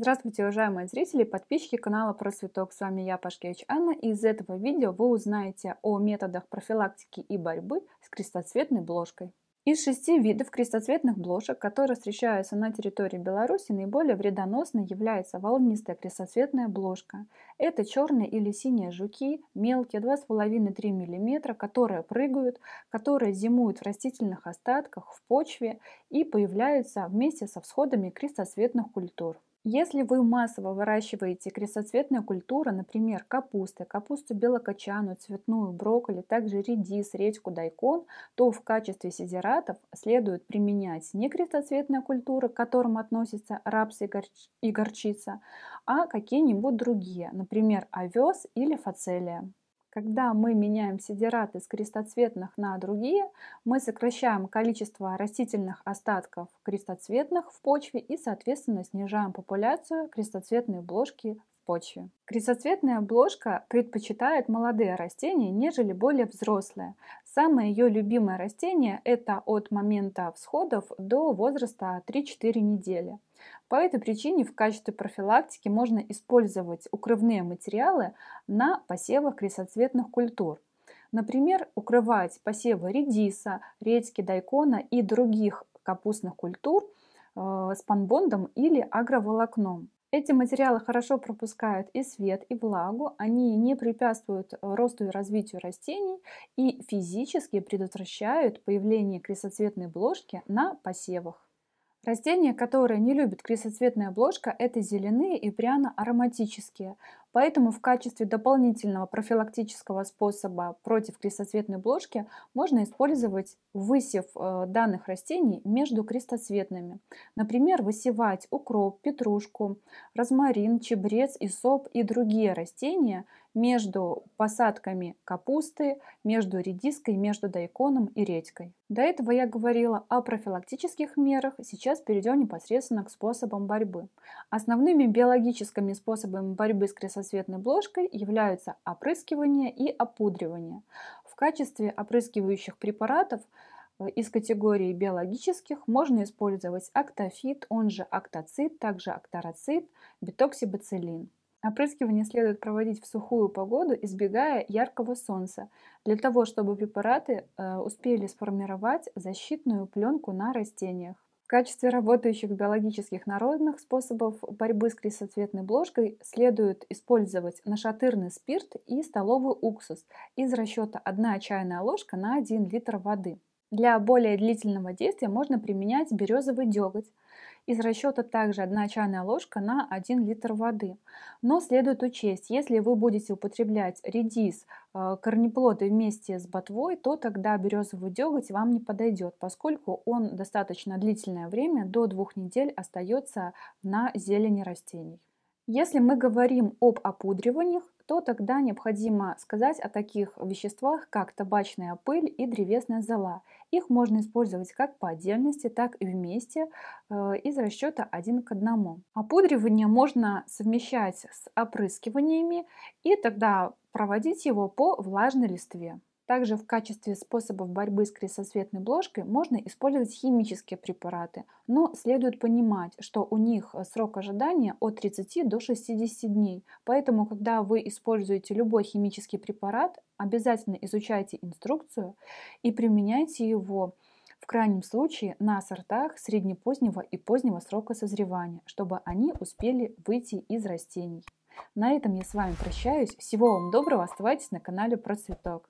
Здравствуйте, уважаемые зрители и подписчики канала Про Цветок. С вами я, Пашкевич Анна. И из этого видео вы узнаете о методах профилактики и борьбы с крестоцветной бложкой. Из шести видов крестоцветных бложек, которые встречаются на территории Беларуси, наиболее вредоносной является волнистая крестоцветная бложка. Это черные или синие жуки, мелкие 2,5-3 мм, которые прыгают, которые зимуют в растительных остатках, в почве и появляются вместе со всходами крестоцветных культур. Если вы массово выращиваете крестоцветные культуры, например, капусты, капусту белокочанную, цветную, брокколи, также редис, редьку, дайкон, то в качестве сидератов следует применять не крестоцветные культуры, к которым относятся рапс и, горч... и горчица, а какие-нибудь другие, например, овес или фацелия. Когда мы меняем сидераты с крестоцветных на другие, мы сокращаем количество растительных остатков крестоцветных в почве и, соответственно, снижаем популяцию крестоцветной бложки в почве. Крестоцветная бложка предпочитает молодые растения, нежели более взрослые. Самое ее любимое растение – это от момента всходов до возраста 3-4 недели. По этой причине в качестве профилактики можно использовать укрывные материалы на посевах кресоцветных культур. Например, укрывать посевы редиса, редьки, дайкона и других капустных культур э, спанбондом или агроволокном. Эти материалы хорошо пропускают и свет, и влагу, они не препятствуют э, росту и развитию растений и физически предотвращают появление кресоцветной бложки на посевах. Растения, которые не любят красоцветная обложка, это зеленые и пряно-ароматические. Поэтому в качестве дополнительного профилактического способа против крестоцветной бложки можно использовать высев э, данных растений между крестоцветными. Например, высевать укроп, петрушку, розмарин, чебрец, соп и другие растения между посадками капусты, между редиской, между дайконом и редькой. До этого я говорила о профилактических мерах, сейчас перейдем непосредственно к способам борьбы. Основными биологическими способами борьбы с кресосветной бложкой являются опрыскивание и опудривание. В качестве опрыскивающих препаратов э, из категории биологических можно использовать актофит, он же актоцит, также актароцит, битоксибацилин. Опрыскивание следует проводить в сухую погоду, избегая яркого солнца, для того, чтобы препараты э, успели сформировать защитную пленку на растениях. В качестве работающих биологических народных способов борьбы с крисоцветной бложкой следует использовать нашатырный спирт и столовый уксус из расчета 1 чайная ложка на 1 литр воды. Для более длительного действия можно применять березовый деготь, из расчета также 1 чайная ложка на 1 литр воды. Но следует учесть, если вы будете употреблять редис, э, корнеплоды вместе с ботвой, то тогда березовый деготь вам не подойдет, поскольку он достаточно длительное время, до двух недель, остается на зелени растений. Если мы говорим об опудриваниях, то тогда необходимо сказать о таких веществах, как табачная пыль и древесная зола. Их можно использовать как по отдельности, так и вместе э, из расчета один к одному. Опудривание можно совмещать с опрыскиваниями и тогда проводить его по влажной листве. Также в качестве способов борьбы с кресосветной блошкой можно использовать химические препараты, но следует понимать, что у них э, срок ожидания от 30 до 60 дней, поэтому когда вы используете любой химический препарат, обязательно изучайте инструкцию и применяйте его в крайнем случае на сортах среднепозднего и позднего срока созревания, чтобы они успели выйти из растений. На этом я с вами прощаюсь. Всего вам доброго. Оставайтесь на канале Процветок.